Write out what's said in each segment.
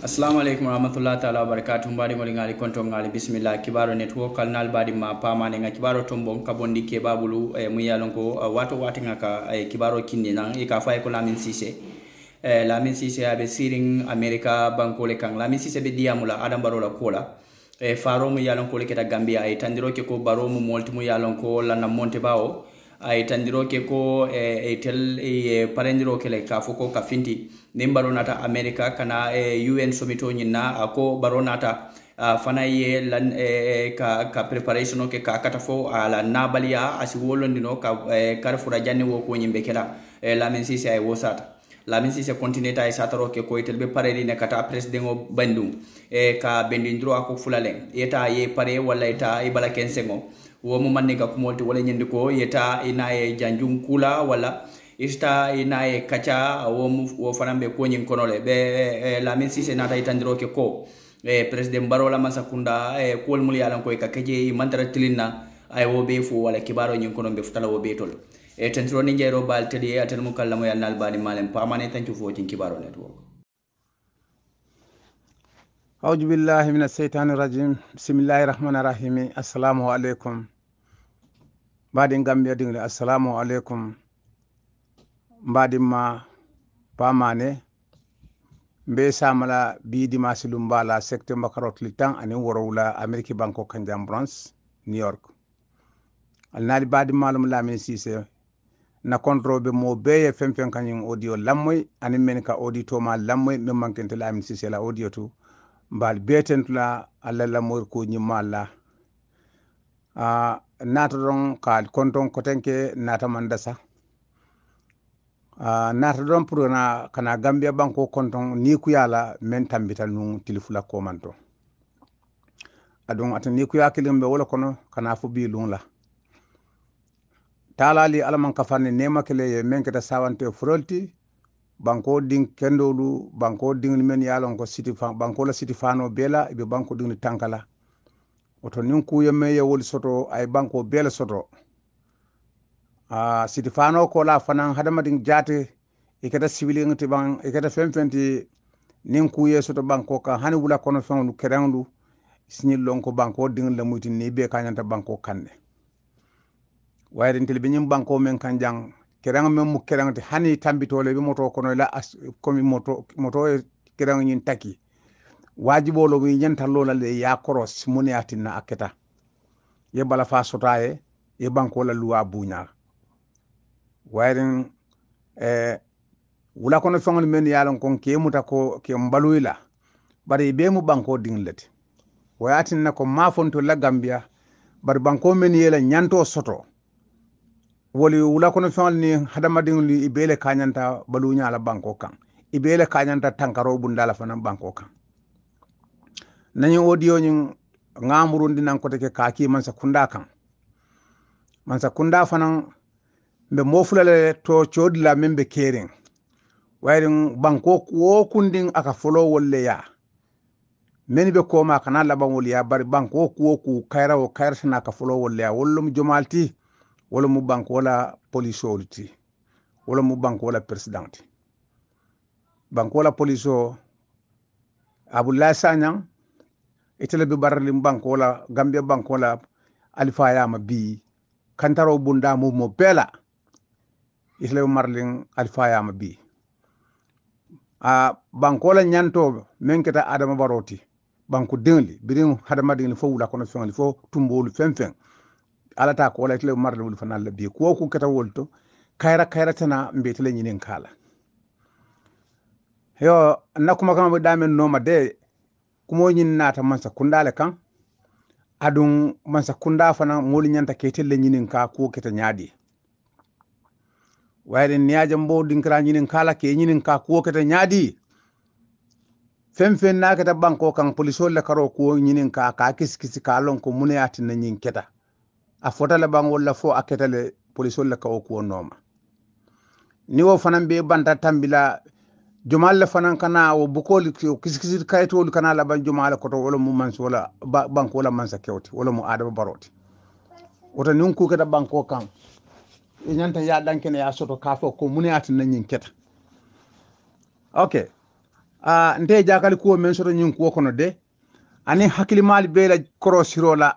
assalamu alaikum warahmatullahi taala wabarakatuh mbaɗi moɗi ngali konto ngali bismillah kibaro network kalnal badi ma pamane nga kibaro tombo bon ka bondi ke babulu e eh, yalon ko uh, eh, wato wati nga ka eh, kibaro kinni nan e ka fay ko lamin sise e eh, lamin sise abe siring america banko le kang lamin sise be diamula adam barola kola e eh, faro mu ko le keta gambia e eh, tandiro ke ko baro mu molti mu ko lana monte bawo a itandiro ke eh, eh, ko e, tel e, parendiro ke lay ka fo ko ka finti nin nata america kana e, eh, un summit ñinna a ko baro nata Uh, ah, fana ye lan eh, ka, ka preparation ke ka kata fo ala ah, nabaliya asi wolondino ka eh, karfura janni wo ko nyimbe kela eh, la lamin sisi ay wosata lamin sisi continue ta sataro ke ko itel be pare ni kata president o bandum e eh, ka bendindro ko fulalen eta ye pare wala eta ibala kensengo wo man nega kumolti wala nyandiko yeta janjum kula wala ista inaye kacha wo wo fanambe ko nyin konole be e, la min sise senata itandiro ke ko e president barola masakunda e kol mul yalan ko e kakeje mantara tilinna ay wo be fo wala kibaro nyin kono be futala wo be tol e tantro ni jero bal tedi atel mu kallamo yalnal bani malen pamane tantu fo tin kibaro network auju billahi min asheytani irajim bisimillahi rahmani rahimi assalamu aleykum mbaɗin gambiya dingle assalamu aleykum mbaɗinma pamane mbe samala bi dimasi lum mbala secte mbakarotli tan anin worowla amérique banko kanjam bronce new york alnaali mbaɗinmalum lamin sise na kontroɓe mo beye fen fen kañum audio lammoy anin men ka audio ma lammoy min mankente lamin sise audio to mbal betentula alla mor ko ñimmalla a nata don kaal konton ko tenke nata manda sa nata don pour na kana gambia banko konton ni ku yala men tambita nun tilifula koman to adon atan ni ku kuya kilimɓe wala kono kana fu bi lun la talali alaman kafane nema kele ye men keta sawante frolti banko din kendolu banko ding men yalon ko siti fa banko la siti fano bela be banko ding tankala oto nin ku yeme ye wol soto ay banko bela soto a siti fano ko la fanan hadama ding jate e kata sibilin ngati ban e kata ikata fenfenti nin ye soto banko ka hani wula kono fon fenlu kerenlu siñil lon ko banko ding la muyti ni be kanyanta banko kanne wayrin tilbi ñim banko men kanjang jang kerang mu kerang te hani tambitole be moto kono la as komi moto moto e kerang nyin taki wajibolo mi nyanta lola le ya koros muni atinna aketa ye bala fa sotaye ye banko la luwa buña wayren e eh wula kono fengol men yalon kon ke muta ko ke mbaluyla e bari be mu banko dinglete wayatinna ko mafonto la gambia bari banko men yela nyanto soto woli wula kono feŋol ni hadamadiŋolu i bee le kañanta baluuña la banko kaŋ i bee le kañanta tankaro bunda la fana banko kaŋ nañiŋ odio ñiŋ ŋamurundi naŋ kote ke kaaki mansa kunda kaŋ mansa kunda fanaŋ mbe moo fula le to coodi la meŋ be keeriŋ wayriŋ banko wo kundiŋ a ka foloo wolu le yaa meni be kooma kana laban wolu yaa bari banko kuwo ku kayira wo kayirata naa ka foloo wolu le yaa wolu lemu jomaal ti wala mu bank wala police olu ti wala mu bank wala président ti banque wala police o abdoulaye sagnan itele be mu bank wala gambia bank wala alifa yama bi kantaro bunda mo pela itele be maralin alifa yama bi a bank wala ñantoɓe min keta adama baroti banque dinli birin hadama dinli fo wula kono feŋli fo tumbolu feŋ ala ta ko wala tele marle wul fanal la bi ko ko kata wolto kayra kayra tana mbe tele nyinen kala yo na kama damen noma de kumo nyin nata mansa kundale kan adun mansa kunda fana molu nyanta ketel le nyinin ka ko keta nyaadi wayde niyaje mbo dinkra nyinin kala ke nyinin ka ko keta nyaadi fen fen banko kan polisol le karo ko nyinin ka ka kiskisi ka lon ko munayati na nyin keta a fotale baŋolla fo a ketale polisol le kawo kuwo nooma niwo fanaŋ be banta tambila jumal le fanaŋ kana wo bukoolu kisikisiti kayitoolu kana labaŋ jumale koto wo lemu mansi wola banko la mansa kewti wo lemu adama barote woto niŋ kuketa banko kaŋ e ñanta ya dankene ya soto ka fo ko mune yaati na ñiŋ keta ok nte jakali kuwo meŋ soto ñiŋ kuwo kono de aniŋ hakkilimaali bee la korosiro la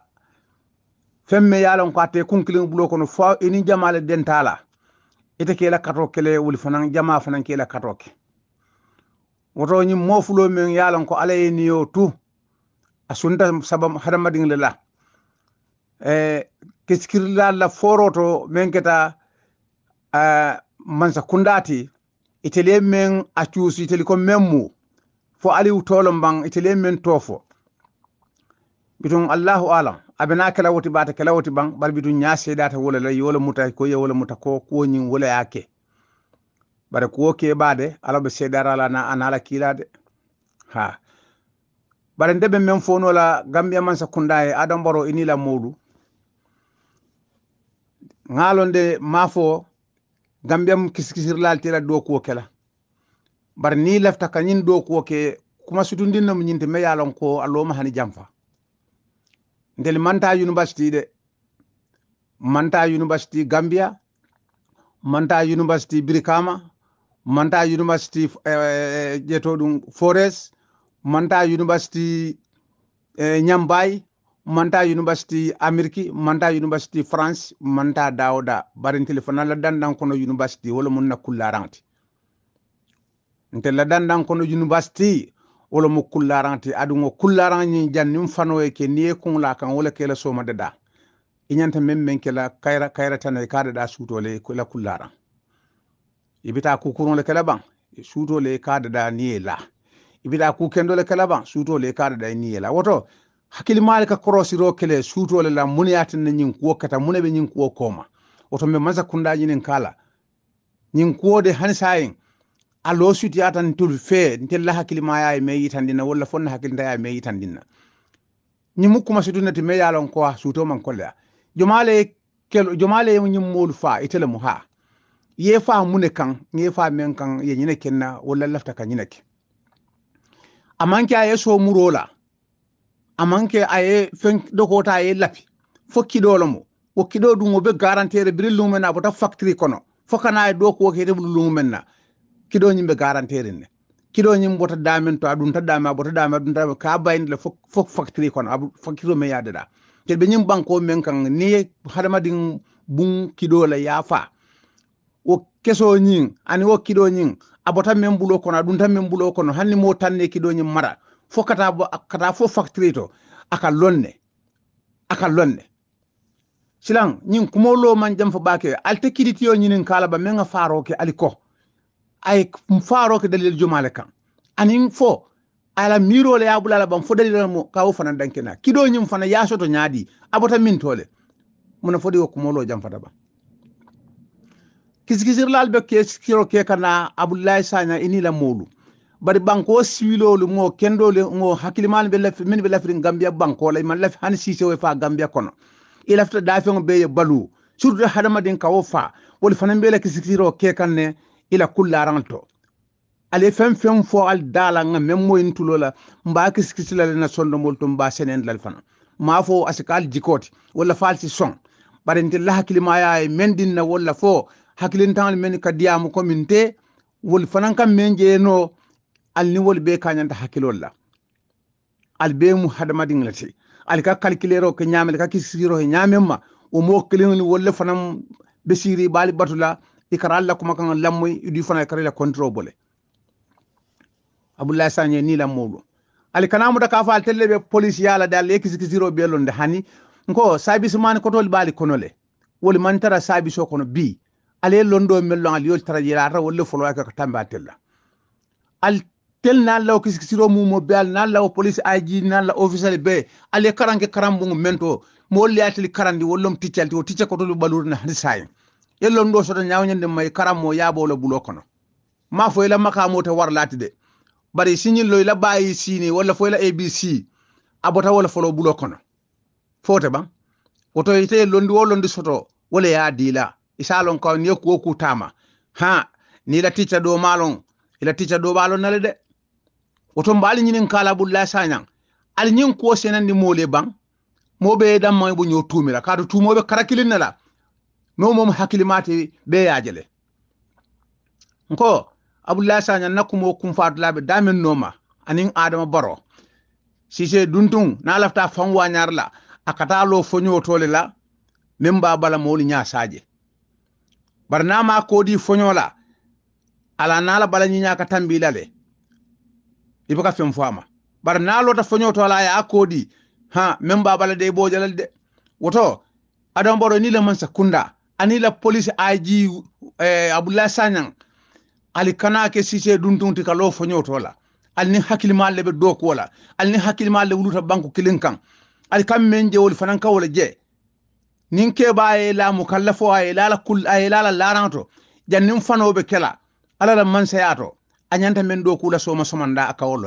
femme yalon ko atte kunkilin bulo kono fa eni jamaale dentala ite kela kato kele wuli fanan jama fanan kela kato ke woto ñim mofulo men yalon ko alaye yo tu a sunta sabam hadamadin la e kiskir la la foroto men keta uh, e, mansa kundati le men a ite iteli ko memmu fo ali aliw mbang ite le men tofo bitum allahu alam abena kala woti bata kala kelawoti ban bari bitu ñase data wala la yola muta ko ye wala muta ko ko nyin wala yake bare ko ke bade ala be sedara la na anala kilade ha bare ndebe men fono la gambia man sakunda e adam baro inila modu ngalonde mafo gambiam kiskisir tira do ko kala bare ni lefta kanyin do ko ke kuma sutundin nam nyinte me yalon ko alloma hani jamfa ndel manta university de manta university gambia manta university birikama manta university ƴeto eh, dum forest manta university eh, nyambai manta university amérique manta university france manta dawoda barintil fana la ɗan kono university wala mum nakkullaranti nte laddan ɗan kono university wala mu kullaranti adugo kullaran ñin jannin fanoye ke niye kunla kan wala kela soma dada iñanta men men kela kayra kayratane ka dada suutole la kullaran ibita kukuron le kela ban suutole ka dada niye la ibita kukendo le kela ban suutole ka dada niye la woto hakkilimali ka korosiro kele suutole la muneyatinne ñin kuwo kata mune ɓe ñin kuwo koma woto min masa kundaji nin kala ñin kuwode hani sayin allo suit ya tan tol fee ntella hakkille ma yaa e mai yitandina walla fonna hakkille ndaya e mai yitandinna ñi mukkuma sutunna ti mai yalon koa ah, suutoman kolleya ah. jomale kel jomale e ñim moolu fa e tele mu ha ye fa mune kan ye fa men kan ye ñine kenna walla lafta ka ñine ke amanke aye so murola amanke aye fen dokota aye lapi fokkiɗolo mo wokkiɗo ɗum o be garantére birel lumumen na bota factory kono fokana e ɗo ko wokete lumumen na kiɗoñim ɓe garanterin ne kiɗoñim bota damen to aɗum taddama bota dama aɗum taddama ka le fof fof factory kono a facture men yadeɗa kadi ɓe ñim banque o men kan ni hadamadin bun kiɗola yafa keso kesoñin ani o wo kiɗoñin abota men bulo kono aɗum tan men bulo kono hanni mo tanne kiɗoñin mara fo kata kata fo factory to aka lonne aka lonne silan ñin kumolo man jam fo ɓake alte kiditiyo ñinin kala ba men a faro ali ko ay mfaro ke dalil jumale kan anin fo ala miro le abula la bam fo dalil mo ka wo fana dankena kido nyum fana ya soto nyaadi abota min tole muna fodi ko molo jam fata ba kisikisir lal be kes kiro ke kana abdullahi sanya ini la molu bari banko siwilolu mo kendo le mo hakilimal be laf min be lafri gambia banko le man laf han sise we fa gambia kono ilafta dafengo be ye balu surtout hadamadin kawo fa wol fana be la kisikiro ke kanne ila kullaran to ale fɛn fɛn fɔ hali da la nka mɛ mo in tulo la n b'a kisi kisi la na sɔn dɔnbolo to n b'a sɛnɛ la fana n b'a fɔ a se k'ali jikɔ ti wala f'ali ti sɔn bari n tɛ lahakilimaya ye mɛ na wala fɔ hakilintan mɛ ka di a ma komi n tɛ wali fana ka mɛ jɛ yen nɔ hali ni wali bɛ k'a ɲɛ la ali bɛ mu hadamaden la ten ali ka kalikile yɔrɔ kɛ ɲaamɛ ka kisi yɔrɔ kɛ o mɔɔ kelen wala fana bɛ siri i i kara alla kuma kan lamoy idu fana kara la kontro bole abdullahi sanye ni la molu ali kana mu da ka fa telle be police yala dal e kisi kisi robe londe hani nko sabis man ko tol bali konole woli man tara sabiso kono bi ale londo mello ali yol tara yala ra wolle folo ka tamba tella al tel na law kisi kisi ro mu mo na law police aji na la official be ale karanke karambu mento mo liatli karandi wollom ticalti o ticca ko balur na hani yellon ɗo soto ñawñande may karam karammo yaaɓolo bulo kono ma foyla makamo to war lati de bari loy la bayi sini wala walla foyla abc abota wala folo bulo kono fote ba woto ite londi wo londi soto wala ya dila isalon ko ni ko ku tama ha ni la ticha do malon ila ticha do balon nale de woto mbali nyinin kala bulla sanyan al nyin ko senandi ni mole ban mobe dam may bu ñoo tumira kadu tumobe karakilin la mewo mom hakkille mate be yajele ko sanya abdoulaye sagna nakkumo kumfatulaɓe damen noma anin adama baro si je duntung na lafta wa nyar la akata lo fonyo tole la min ba bala mawli ñasaje bar ko di fonyo la ala na la bala ñiña ka la le ibaka fen fama bar na lota foño to ala ya di ha min ba bala de bojala de woto adam baro ni le man sakunda ani la police aji eh, abdullah sanyang ali kana ke sise dun dun ti kalo fonyoto la ali ni hakilima le be ko la ali ni hakilima le wuluta banko kilin kan ali kam men je wol fanan kawla je nin ke baye la mukallafo ay la la kul ay la la laranto fano be kala ala la man sayato anyanta men do ko la soma somanda akawol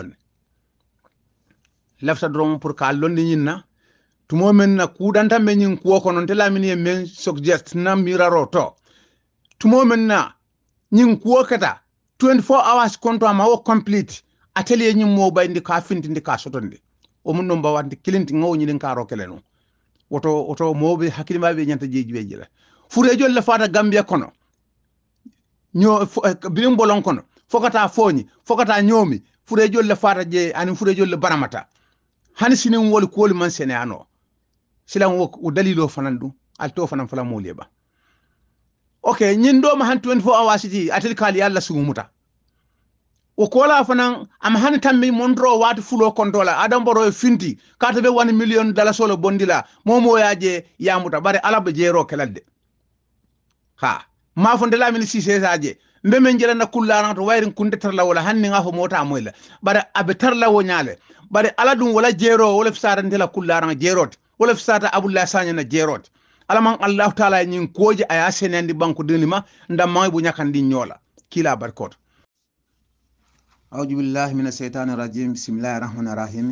lafta drom pour ka londi nyinna tumo men na kudanta men yin kuwo kono telamini ye men suggest na miraro to tumo men na yin kuwo kata 24 hours konto ama wo complete atelier yin mo ba ndi ka finti ndi ka sotonde o mun non bawandi kilinti ngaw nyi den ka rokele no woto woto moɓe hakkilima ɓe ñanta jeeji ɓe jila furejo la fata gambia kono nyo eh, bilim bolon kono fokata foñi fokata ñoomi furejo la fata je ani furejo la baramata hani sinin wol kuwoli man sene ano silan wo dalilo t'o ɗum alto fanan fala ba ok ñin ɗoma han 24 hours ji atel kaali allah sumuta wo kola fanan ama hani mi mondoro waati fulo kontola adam boro e finti kata be wani million dala solo bondila momoyaje yamuta bare alaba jeero kelalde ha la mafo ndelamin sisesaje mbe men jerana kullana to wayrin kunde tarla wala hanni ngafo mota moyla bare abe tarla wo le bare ala ɗum wala jero wala fisarantela kullana jeerote wala fisata abdullahi saña na jeerode alamaŋ allahu taala ñin kooje aya senandi banku dindi ma ndammaŋe bu ñakandi ñoola kila barkoto audubillahi mina sheytani rajim bisimillahi rahmani rahim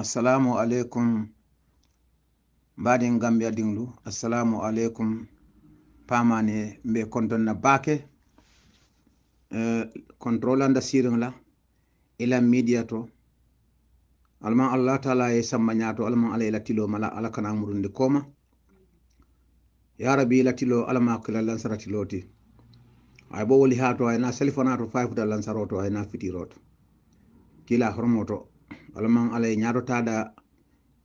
assalamu aleykum mbaɗin gambia dinglu assalamu aleykum pamane mbe na baake eh, contrôle anda sirin la ilan media to alma allah taala ye samma ñaato alma ala ye latilo mala ala kana murundi koma ya rabi latilo alama kila lansaratilo ti ay bo woli haato ay na salifanato fayfuta lansaroto ay na fitiroto kila hormoto alma ala ye ñaatotaɗa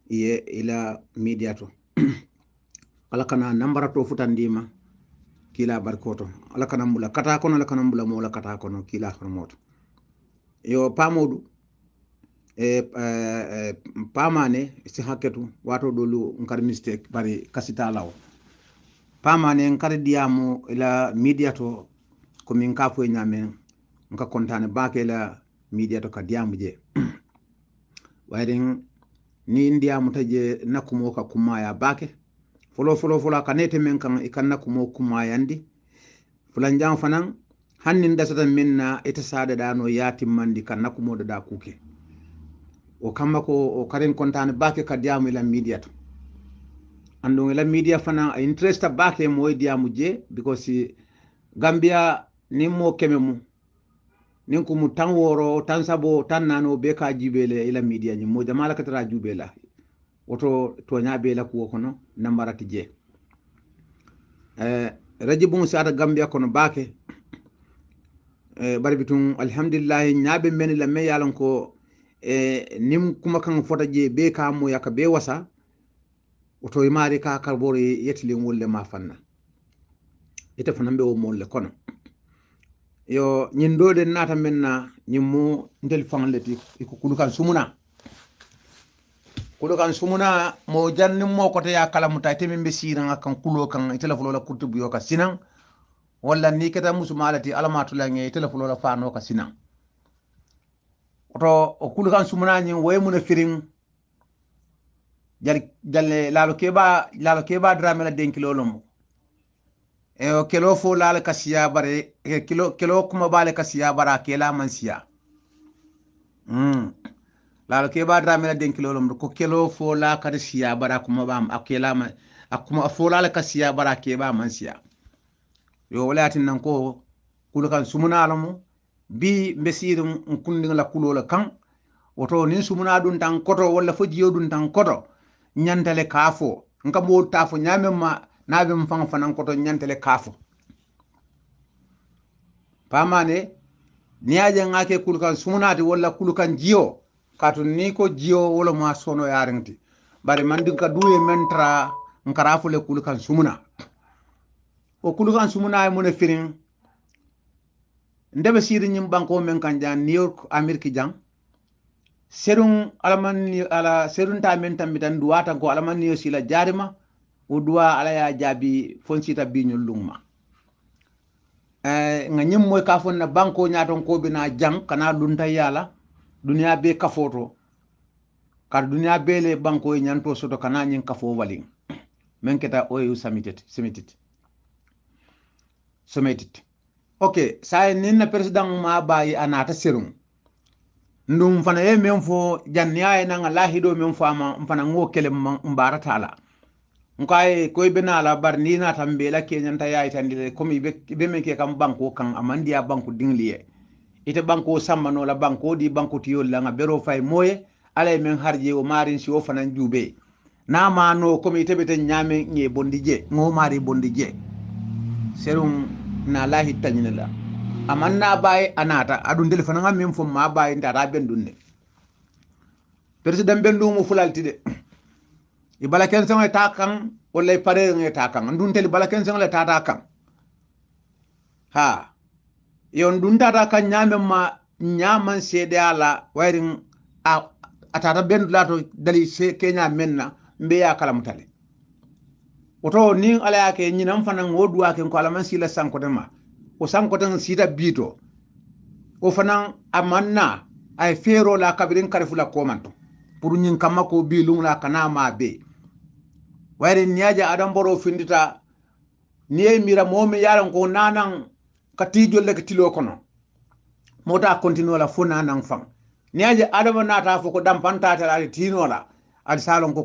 ye ila media to ala kana nambarato futandima kila barkoto ala kana mbula kata kono ala kana mbula mola kata kono kila hormoto yo pamodu E, e, e, pamane si hakketu wato ɗolu nkar ministé bari kasitalawo pamane nkara ɗiyamo ela média to komin kafoye ñamen nka contane bake ela média to ka ɗiyamu je wayren ni ndiyamu taje nakkumo ka kummaya bake folo folo folo ka nete men kan ikan nakkumo kummayandi fulan jan fanan hannin dasata min na ita sada da no ya timmandi kan nakkumo da da kuke o kamma ko o karen kontane bake ka diyamu ila media to ando ila media fana a interest ta bake e moye diyamu je because gambia nin mo keme mu nin kumu tan woro tan sabo tan nano be ka jibele ila media ni mo jamala ka katara jubela woto toña be la no kono ti je eh, radio bon sa ata gambia no bake eh, bari bitun alhamdulillahi ñaɓe men la me yalon ko e nim kuma kan fota je be kamo yaka be wasa oto e mari ka karboro yetli wolle ma fanna ita fanan be wo molle kono yo nyin do de nata na nyim mo ndel ko iko kulukan sumuna kulukan sumuna mo janni mo te ya kalamuta te min be sira kan kulo kan la fulola kurti yo ka sinan walla ni keta musumalati alama ita la fulola fano ka sinan to o kulu kan sumanañi woyemuna firin jar jalle lalo keba lalo keba dramela den kilo lom e o kelo fo lalo kasiya bare e kilo kelo kuma bale kasiya bara kela man siya mm lalo keba dramela den kilo lom ko kelo fo la kasiya bara kuma bam akela man akuma fo lalo kasiya bara keba man siya yo wala tin nan ko kulu kan sumanalo mo bi mbe siiri la kundiŋla kulola kaŋ woto niŋ sumuna dun tan koto walla fo jiyo ɗum tan koto ñantale kaa fo nka moo taa fo ma naa be faŋ fanaŋ koto ñantele kaa fo paamaane niŋ ye a je ŋa ke kulukaŋ sumunaati walla kulukaŋ jiyo kaatu niŋ ko jiyo wo le maa sonoyaariŋ ti bari mandiŋ ka duu ye meŋ tara nkara fo le kulukaŋ sumuna wo kulukaŋ sumuna ye mu ne firiŋ ndebe siri nyim banko men kan jan new york amerique jan serun alaman ni ala serun ta men tammi tan duwata ko alaman ni sila jarima o duwa ala ya jabi fonsita bi nyol lungma eh nga nyim moy ka fon na banko nyaton ko bina jang kana dunta yala duniya be kafoto kar duniya be le banko e nyanto soto kana nyin kafo walin men keta o yu samitit samitit samitet ok sai nin na president ma bayi anata serum ndum fana ye men fo janniya ye nanga lahido men fo ama fana ngo kele mbarata ala nkaye koy bena ala bar ni na tambe la kenyanta ya itandile komi be be men ke kam banko kan amandi ya banko dingliye ite banko sammano la banko di banko tiyo la nga bero fay moye ala men harje o marin si o fana njube na ma no komi ite beten nyame nye bondije ngo mari bondije serum nala hittañine la aman na baye a naata aɗu ndele fananga min fo ma baye ndata ɓenɗum ne président ɓenɗumo fulalti de i bala kensen e ta kan walla i pareen ta kan ndun teli bala kensen le tata kan ha yon ɗum tata kan ñamen ma ñaman seede a la wayrin a tata ɓenɗu la to dali keña men na mbeya kalamutale oto ni ala yake ñinan fanan wo duwake ko alaman sila sankoten ma o sankoten sita biito o fanan a manna a ye feero la kabirin karifu la komanto pour ñin kamma ko bilum la kana ma be wayre niyaja adam boro findita ni ye mira momi yaran ko nanan ka tijolle ka tilo kono mota continue la fo nanan fan niyaja adama nata fo ko dampanta tala ali tinola ali salon ko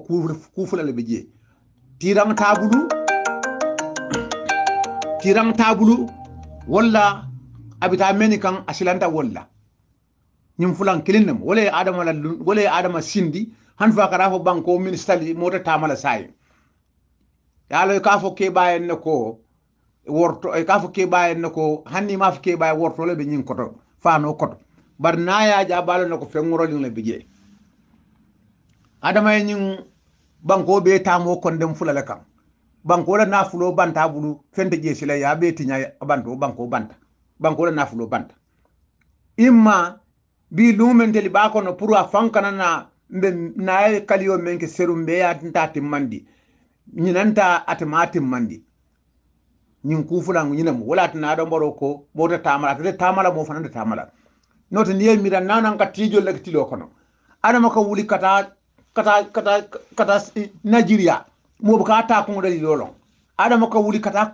kufulale be jee tirang tabulu tirang tabulu walla abita meni kan asilanta walla ñim fulan kilinnem wala adama la wala adama sindi han fa kara fo banko ministali mota tamala sayi yalo ka fo ke bayen ne ko worto e ka fo ke bayen ne ko hanni ma fo ke worto le be koto koto bar naya ja balo ne ko fengoro le be je adama banko be tamo kondem fulale kan banko la nafulo banta bulu fente jesila ya be tinya banto banko banta banko la nafulo banta imma bi lumenteli ba kono pour a fankana na n'a naye kaliyo men ke serum mbe yatinta timmandi ñinanta atema timmandi ñin kufulangu ñinam wala tina ɗo mboro ko bota tamala tete tamala mo fanande tamala noto ndiye mira nananka tijol lake tilo kono adama ka wuli kata kata kata kata nigeria buka ka takuŋo dali lolon adama ka wuli kata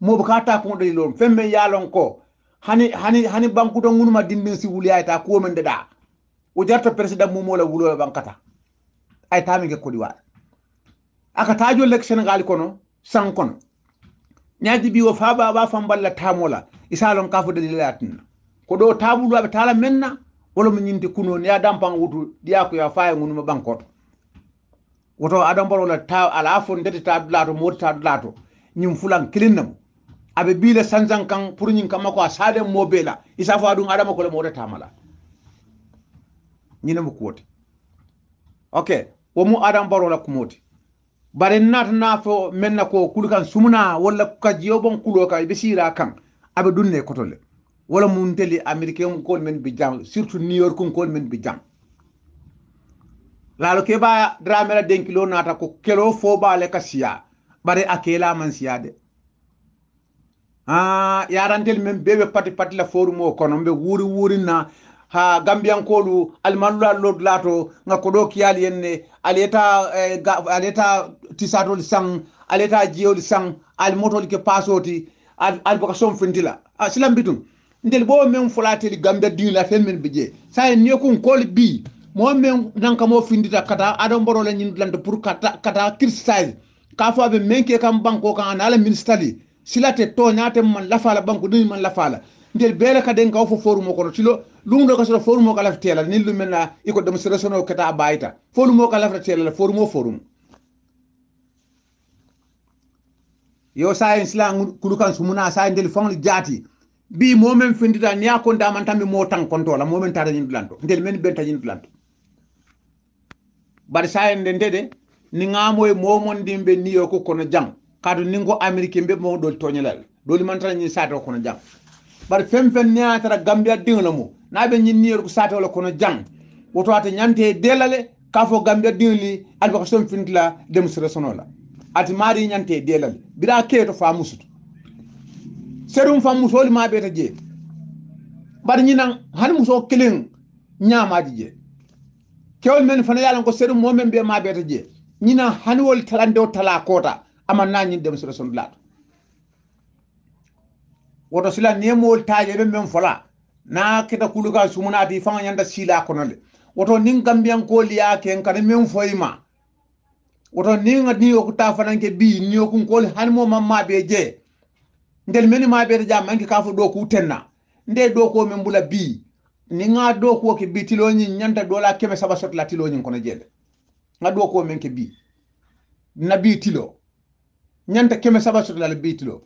mo buka ka takuŋo dali lolon fen yalon ko hani hani hani bankuto ngunuma dindin si wuli ayta men deɗa o jarta mo mola wulo bankata ayta min ke wari aka tajo lek sénégal kono san kono nyaaji bi o fa ɓaɓa famballa tamola isalon kafo ɗali latinna ko ɗo tabuluwaɓe tala menna wolom ñinti kuno ni adam pan wutu diya ko ya faye ngunuma bankoto woto adam la ta ala fon dete ta dulato moti ta dulato ñim fulan a nam abe la sanzan kan pour ñin kama ko sade mo bela isa fa dum adam ko le mota la ñina mu kuoti ok wo mu adam baro la kumoti bare nat na fo men na ko kulukan sumuna wala ka jiyo bon kulo ka be sira kan abe dunne kotole wala mu ndeli américain ko men bi jam surtout new york ko men bi jam lalo ke ba drama la denki lo nata ko kelo fo ba le kasiya bare akela man siya de ah, ya randel men bebe pati pati la forum o kono be wuri wuri na ha gambian ko lu alman almanula lo lato nga ko do kiyal yenne aleta eh, aleta tisatol sang aleta jiol sang al motol ke pasoti advocation fintila a ah, silambi tum ndel bo men li gambe dina fen men bije sa ni ko kol bi mo men nanka mo findita kata adam boro la ni lande pour kata kata kristal ka fo be men ke kam banko kan la ministali silate to nyate man la fala banko dum man la fala ndel bele ka den ka fo forum ko tilo lu ndo ka so forum ko la fetela ni lu men iko dem demonstration resono kata bayta forum ko la fetela la forum forum yo sa en sla kulukan sumuna sa ndel fon jati bi momen findita niya kondaman tan mi mo tan konto la momen tare yin blanto ndel men ben tan yin blanto bari sa en den dede ni ngamo e momon dimbe niyo ko kono jang kadu ningo amerike be mo do tonyelal do li mantara ni sato kono jang bari fem fem niya tara gambia ding la mo na be nyin niyo ko sato la kono jang woto ate nyante e delale kafo gambia ding li alba ko son findila demonstration la ati mari nyante e delale bira keto famusutu serum fam musoli ma beta je bar nan han muso kilin ñamaji je kewol men fana yalan ko serum mo men be ma beta je nan han wol talande o tala kota amana na ñin dem sura sundulat woto sila nemowol taaje be men fola na kita kuluka bi fama ñanda sila konole woto ning gambian ko liya ken kan men foyma woto nin ni o okuta fananke bi ni o ko okunkoli hanmo mamma be je ndel meni ma ɓeeta jam manki ka fo ɗo ko wuttenna nde do ko men bula bi ni nga do ko ke bi nyanta do la keme saba sot la sotla tiloñin kono jeeɗe nga do ko men ke bi na bi tilo nyanta keme saba sot la bi tilo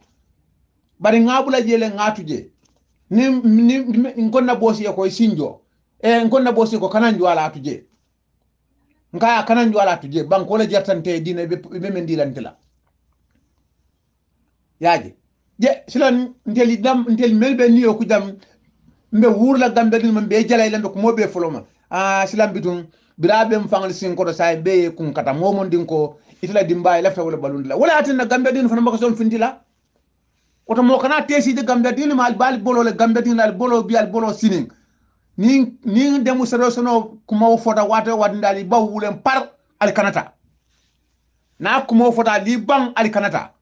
bari nga bula jele nga tuje ni ni ngon na bosi ko e sinjo e ngon na bosi ko kanan jo ala atuje nkaya kanan jo ala atuje bankola jartante dina be men dilantela yaaje je silan ndeli dam ndeli melbe niyo ku dam mbe wurla gambe dum mbe jalay lambe ko mobe foloma a silan bidum birabe mfangal sin ko do say be kun kata momon din ko itla dimba la fe wala balundla wala atina gambe din fana mako son findila oto mo kana tesi de gambe din mal bal bolo le gambe din al bolo bi al bolo sinin ni ni demu sero sono kuma fota wata wadndali baw wulen par al kanata na kuma fota li bang al kanata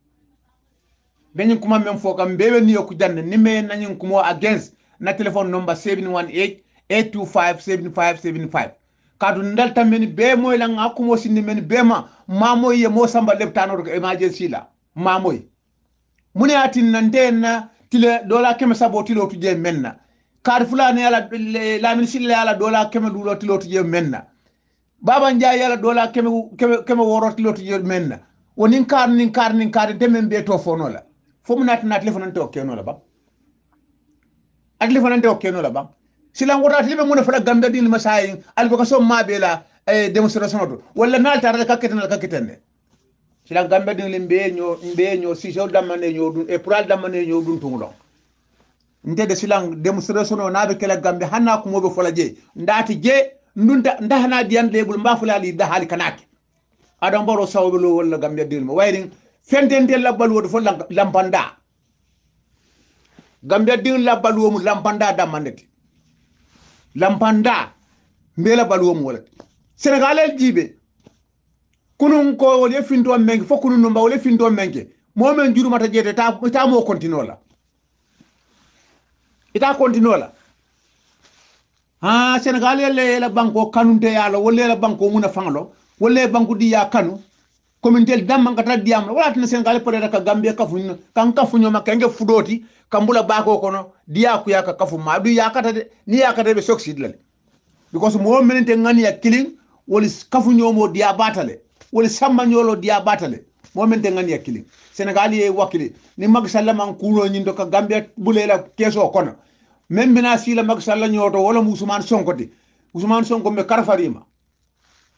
Benim kuma men fo kam bebe ni yoku janne ni me nañu kuma against na telephone number 718 825 7575 kadu ndal tammen be moy la nga kumo sinni men be ma mamoy ye mo samba leptano ko emergency la mamoy mune atin nante na tile dola keme sabo tilo tuje menna kar fulani yala lamin sille yala dola keme dulo tilo tuje menna baba njay yala dola keme keme, keme woro tilo tuje menna wonin kar nin kar nin kar demen be to fonola fo mu naati naati lefa nante o keno la ba ati lefa nante o keno la ba silan wota ati leɓe mune fota gambia ɗin ma sayin alvocation maɓe la e démonstration to walla naal tarata kakketen ala kakketen de silan gambia ɗin li mbe ño mbe ño siseo dammane ño ɗum e pural dammane ño ɗum tugu ɗon ndede silan démonstration o naaɓe kela gambia hanna kumoɓe fola jeeyi ndaati jee ndunta ndahana diyan lebul mbafulali dahali kanake aɗa mbaro sawɓe lo walla gambia ɗin ma wayrin fentente labbal woɗo fof lampanda gambia din labbal womu lampanda dammandete lampanda mbe labbal womu wolate sénégalel jiiɓe kunun ko wole finto menke fo kunun no mba wole finto menke momin juɗumata jeete ta mo continola ita continola ha sénégal yelle yela banko kanunte yaalo walla yela banko muna fanlo walla banku ɗi ya kanu communauté dam man kata diamla wala tan senegal peut-être ka gambia kafunya kan kafunyo kenge fudoti kambula bako kono diya ku ka kafu ma du yakata de ni yakata be soxid lale because mo menente ngani ya killing woli kafunyo mo diya batale woli sammanyolo diya batale mo menente ngani ya killing senegal ye wakili ni mag sallama kuro nyindo ka gambia bulela keso kono même bina sila mag salla nyoto wala musuman sonkoti musuman sonko me karfarima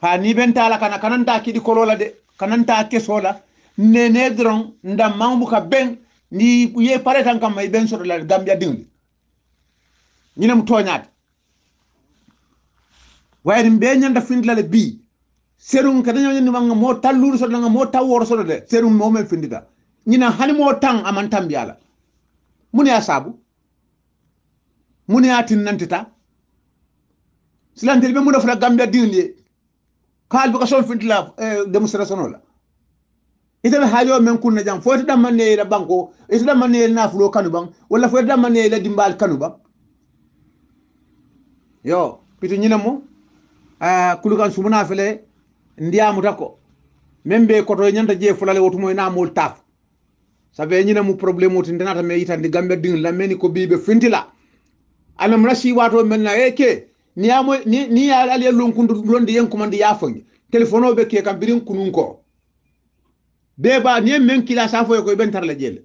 ha ni bentala kana kananta kidi kolola de kananta keso la nene dron nda mambu ka ben ni ye pare tan kam ben so la gambia dingli ni ne mu toñaat wayde mbe ñanda findilale bi serum ka dañoo ñandi manga mo talluru so nga mo tawor so de serum mo men findida ñina hani mo tan aman tambi ala muni asabu muni atin nantita silantel be mu def la gambia dingli qualification fintila eh, démonstration ola itan haali o men kunna jam foti damma neyira banko ito damma neyira nafulo kanu ban walla foti damma neyira dimbal kanu ban yo pito ñinamo kulugan sumana fele ndiyamuta ko men be koto e ñanta jee fulale wotumo e namol taf sabe ñinamu probléme oti ndenata me yitandi gambe dingla meni ko biɓe fintila anam rasi wato men na eke eh, hey, niyamo ni ni yaali aliya lon kundu lon di yenko man di yafoñe téléphone o be kee kam birin kunun ko be ba ni men kila sa fo ko ben tarla jeel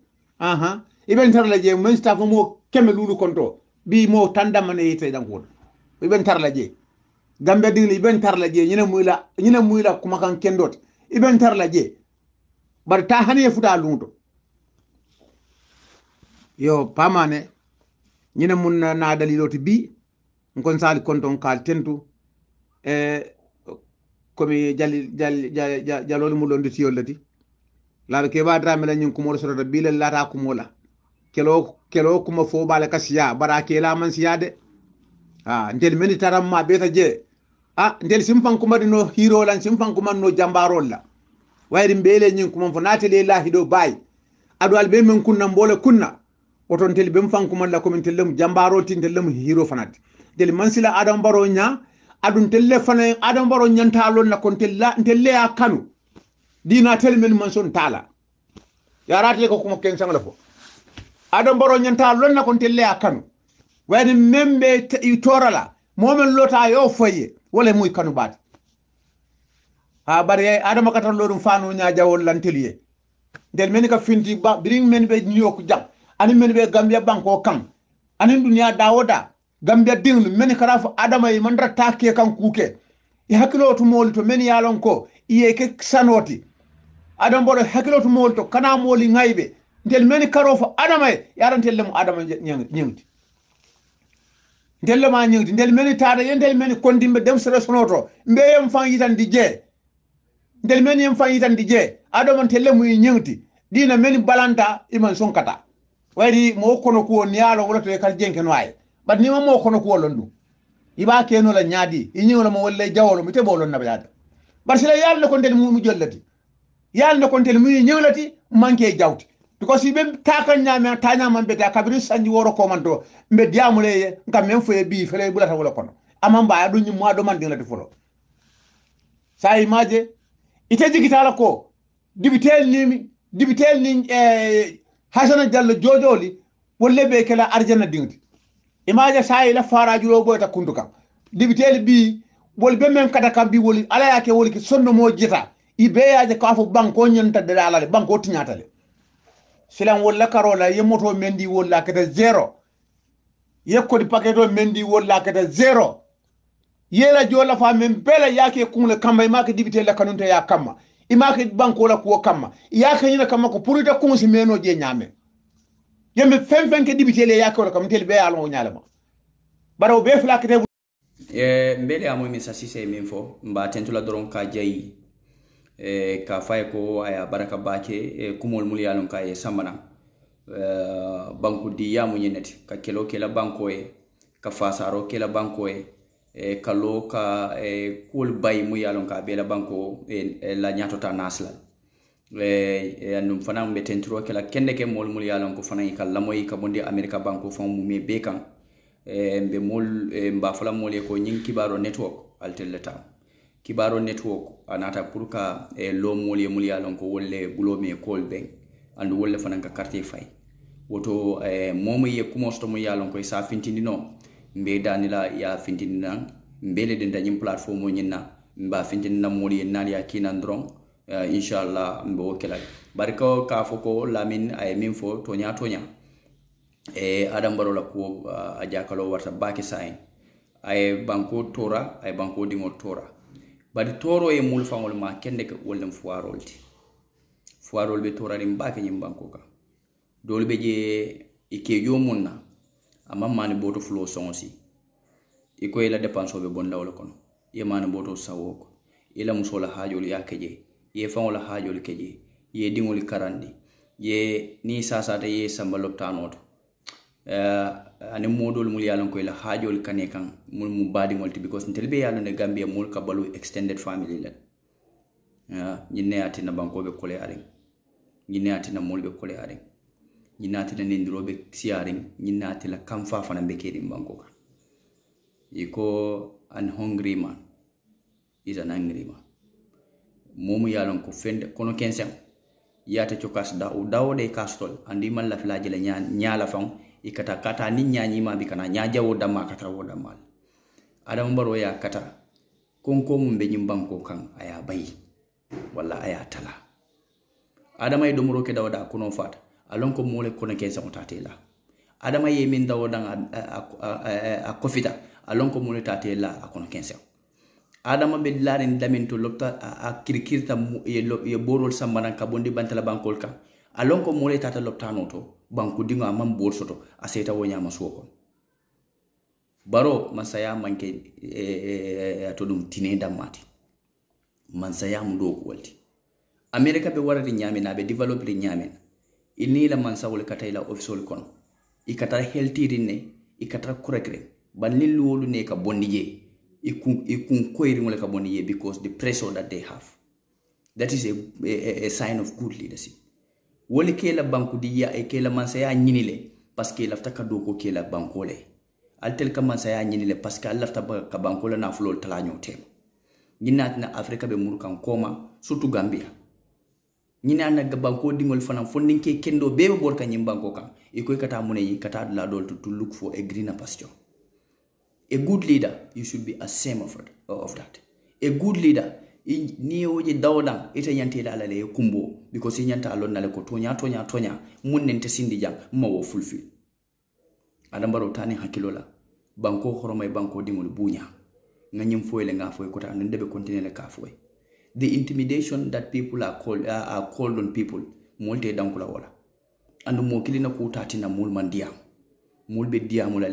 aha ibe tarla jeel men sta fo mo keme lulu konto bi mo tanda man e tay dan wol ibe tarla jeel gambe din ibe tarla jeel ñina muyla ñina muyla kuma kan kendot ibe tarla jeel bar ta hani e futa lundo yo pamane ñina mun na dalilo bi nkon sali konton kal tentu e komi jali jali jalol mu londi tiyol lati laaɓe keɓa drame la ñin kumoro sotota bilal lata kumola kelo kelo kuma fo bala ka siya bara kela man siya de a ndel meni taram ma beta je a ah, ndel simfan kuma dino hiro lan simfan kuma no jambaro la wayri mbele ñin kuma fo natele lahi do bay adu albe men kunna mbole kunna oton tel bem fan kuma la komin tel lem jambaro tin tel lem hiro fanati del mansila adam baro nya adun telle fane adam baro nyantalo na kon tella telle ya kanu dina tel men manson tala yarate ko kuma ken sangala fo adam baro nyantalo na kon telle ya kanu wani membe torala momen lota yo foye wala muy kanu bat ha bari adama katar lodum fanu nya jawol lanteliye del men ka finti ba biring men be nyok jam ani men be gambia banko kam ani dunya dawoda gambia dinlu men kara fo adama e mandata take kan kuke e hakkilo to mooli to men yalon ko iye ke sanoti adam bodo hakkilo to mooli to kana moli ngaybe ndel men karo fo adama e yarantelle mo adama ñegdi ndelle lema ñegdi ndel men taata ye ndel men kondimbe dem sere sonoto mbe mbeyem fan yitandi jee ndel men yem fan yitandi jee adama telle mu e ñegdi ɗina men balanta iman sonkata wayri mo kono kuwo niyalo wolato e kadi jenke no bar ni mo kono ko wolon du iba keno la nyaadi iñiwol mo wolle jawol mo tebolon na bayata bar sila yal na kontel mu jollati yal na kontel mu ñewlati manke jawti ko si be taka nyame tanya man be ta kabiri sanji woro ko man do mbe diamule ngam men foye bi fele bulata wala kono amam ba do nyum wado man dinati folo sa imaje ite jigitala ko dibitel ni dibitel ni eh hasana jallo jojoli wolle be kala arjana dingti imaja sayila farajulo boy ta kunduka dibiteli bi wol be men kata kam bi woli ala yake woli ki sonno mo jita i be yaje ko afu banko nyanta de la la banko le tinyatale wol la karola ye moto mendi wol la kata zero ye ko di paketo mendi wol la kata zero ye la jo la fa men bele yake le kamba imake dibite la kanunta ya kama imake banko la kuwa kama yake nyina kama ko purita kumsi meno je nyame yembe fen fen ke dibitele yakoro kam tel be yalon nyalama baraw be fula kete e mbele amoy e mi sasise e min fo mba la doron ka jayi e ka faye ko aya baraka bake e kumol mul yalon ka e samana e, banku di yamu nyenete ka kelo kela banko e ka fasaro kela banko e e kalo ka e, kuol bayi mu yalon ka la banko e, e, la nyato ta nasla Eh, andum fana be tentiro kela kende ke moolu mulu ye ko fana i ka lamoyi ka bondi america banko faŋo mume be kaŋ mbe eh, moolu eh, mba fola moolu ko ñiŋ kibaaro network altel le taam network anata purka pour ka loo moolu ye mulu ye lon ko wolu le buloo me koolu beŋ andu wolu ka karite fayi woto moo mu ye kumoo soto mu ye lon ko i se a fintindinoo mbe daani la ye a fintindinaŋ mbe le denta ñiŋ plateformo ñiŋ na mbe a fintindina moolu ye naani ye a kiinaŋ Eh, inchallah mi be wokkila bari ko ka fo ko lamin a ye min fo toña toña e adam barola ko eh, a jakalo warta baake sa en a ye banko tora a ye banko dingol tora bari toro ye mulfaŋol ma kende ke wol lem foirol ti foirol ɓe toranin baake ñin banko ka dool ɓe je i e kejo mun na amma mani boto fulo soŋo si i e ko i la dépense o ɓe bondawol kono i ye mani boto sawo ko i e la musola haajolu ye a kejee ye faŋo la haajolu ke je ye diŋolu karandi ye niŋ sasata ye samba lopitano to uh, aniŋ moodoolu mulu ye a loŋ ko i la haajoolu kane kaŋ mulu mu baadiŋolu ti because ntelu be ye a loŋ ne gambiya moolu ka baluu extended family le uh, ñiŋ ne ye a tinna bankoo be kole ariŋ ñiŋ ne ye a tinna moolu be kole ariŋ ñiŋ ne a tinna nindiroo be siya ariŋ ñiŋ ne a tila kanfaa fanaŋ be keeriŋ bankoo kaŋ i ko an hungry man is an angry man momu yalon ko fende kono kenseŋ yaata cokas dawo dawo de ka sotol andi man lafilaje le ñaa fam ikata kata ni niŋ ma bi kana ñaajawo da ma kata wo damma ma adama baro ya kata kon konko mum be ñiŋ banko kan a bayi walla a tala adama ye roke ke da a kono fat a ko mole kono kensem taate la adama ye da dawo daŋ a kofita a ko mole le la a kono kensem adama be larin damin to lopta a kirkirta ye borol sambanan ka bondi bantala bankol kan alon ko mole tata loptano to banku dingo amman bol soto a seta wo ñama suwo kon baro mansaya manke e, e, e, to ɗum tine dammati mansayamu ɗo ko walti america ɓe warati ñamen aɓe développe ɗe ñamen inila mansawol kata ila ofisol kono i kata heltirin ne i kata kurekiren bannin luwolu ne ka bondi jee ikun ikun koyri wala kaboni ye because the pressure that they have that is a, a, a sign of good leadership wole kela banku di e ya e ke kela mansaya ñinile parce que lafta ka doko ke la banko le tel ka mansaya le parce que lafta ka banko la nafulol talaño tem ñinatina afrika be muru kan koma surtout gambia ñinana ga banko dingol fana ke kendo bebe bor ka ñim banko kan e koy kata mune yi kata la dol to, to look for a greener pasture A good leader, you should be ashamed of, it, of that. A good leader, ni oje dawda ita nyante ite ila ala le kumbo because i ñanta a lon nale ko tonya toña toña mun nente sindi jang ma wo fulfil adambaro tani hakkilo la banko horomay banko dingol buña nga ñim foy le nga foy kota ande ndebe continue le ka foy the intimidation that people are called uh, are called on people molte dankula wala andu mo kilina ko tatina mul man diam mul be diamul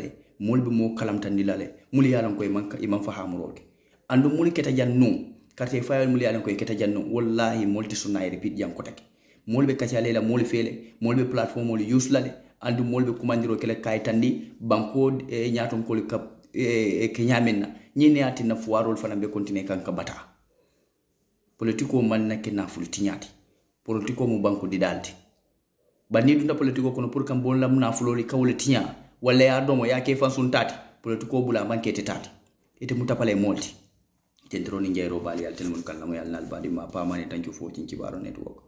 moolu bi mo kalamtandi la le mulu ye a lanko man ka imam hamuroo ke andu mul keta jannu nuŋ fayal mul fayolu mulu ye keta jannu wallahi moolu ti sunna ye repeat jaŋ ko ke moolu be kacha lela moolu fele le moolu be plateformolu use la le anduŋ moolu be kumandiroo kay le ka ye tandi bankoo ee, ñaatonkolu ka ee, keñaa meŋ na ñiŋ ne ye a tinna fuwaarolu fanaŋ be kontinue kan ka bata politiko man na ke na tiñaa ti politikoo mu banku didaali ti bari niŋ dunta politikoo kono pour kam bon la mu naafuloo le ka wo walla yardomo yake fansun tata politique o bula mankete tata ite mu tapale molti tentironi jeyro baali yalten mon kallamoy alnal baɗima pamani tanki fo cinci baro network